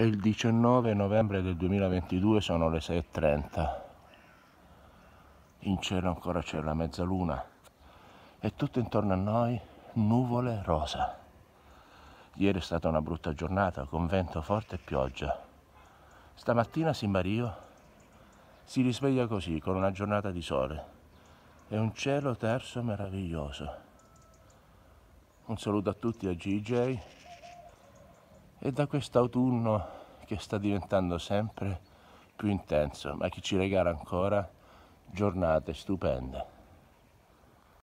È il 19 novembre del 2022 sono le 6.30. In cielo ancora c'è la mezzaluna e tutto intorno a noi nuvole rosa. Ieri è stata una brutta giornata con vento forte e pioggia. Stamattina Simbario si risveglia così con una giornata di sole e un cielo terzo meraviglioso. Un saluto a tutti a GJ e da quest'autunno che sta diventando sempre più intenso, ma che ci regala ancora giornate stupende.